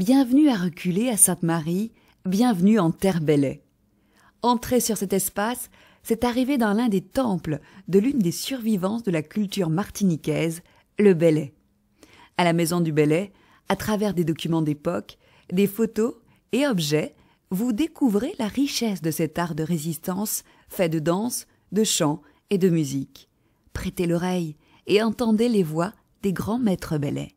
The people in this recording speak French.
Bienvenue à reculer à Sainte-Marie, bienvenue en terre bellet Entrer sur cet espace, c'est arriver dans l'un des temples de l'une des survivances de la culture martiniquaise, le Bellet. À la maison du Bellet, à travers des documents d'époque, des photos et objets, vous découvrez la richesse de cet art de résistance fait de danse, de chant et de musique. Prêtez l'oreille et entendez les voix des grands maîtres Bellets.